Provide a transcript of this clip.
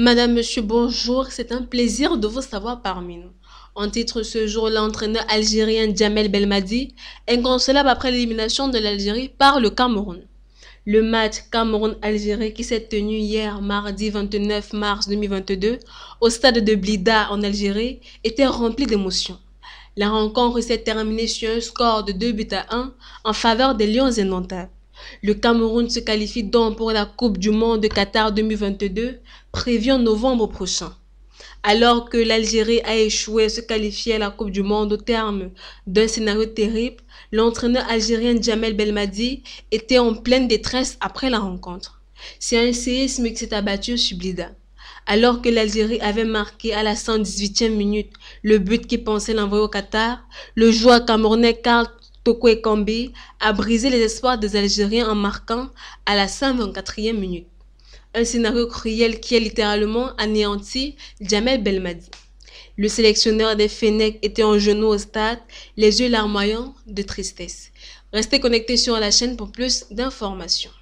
Madame, Monsieur, bonjour. C'est un plaisir de vous savoir parmi nous. En titre ce jour, l'entraîneur algérien Djamel Belmadi, inconsolable après l'élimination de l'Algérie par le Cameroun. Le match Cameroun-Algérie qui s'est tenu hier mardi 29 mars 2022 au stade de Blida en Algérie était rempli d'émotions. La rencontre s'est terminée sur un score de 2 buts à 1 en faveur des Lions et le Cameroun se qualifie donc pour la Coupe du Monde de Qatar 2022, prévue en novembre prochain. Alors que l'Algérie a échoué à se qualifier à la Coupe du Monde au terme d'un scénario terrible, l'entraîneur algérien Jamel Belmadi était en pleine détresse après la rencontre. C'est un séisme qui s'est abattu sur Blida. Alors que l'Algérie avait marqué à la 118e minute le but qui pensait l'envoyer au Qatar, le joueur camerounais Karl Toko a brisé les espoirs des Algériens en marquant à la 124e minute. Un scénario cruel qui a littéralement anéanti Jamel Belmadi. Le sélectionneur des Fennecs était en genoux au stade, les yeux larmoyants de tristesse. Restez connectés sur la chaîne pour plus d'informations.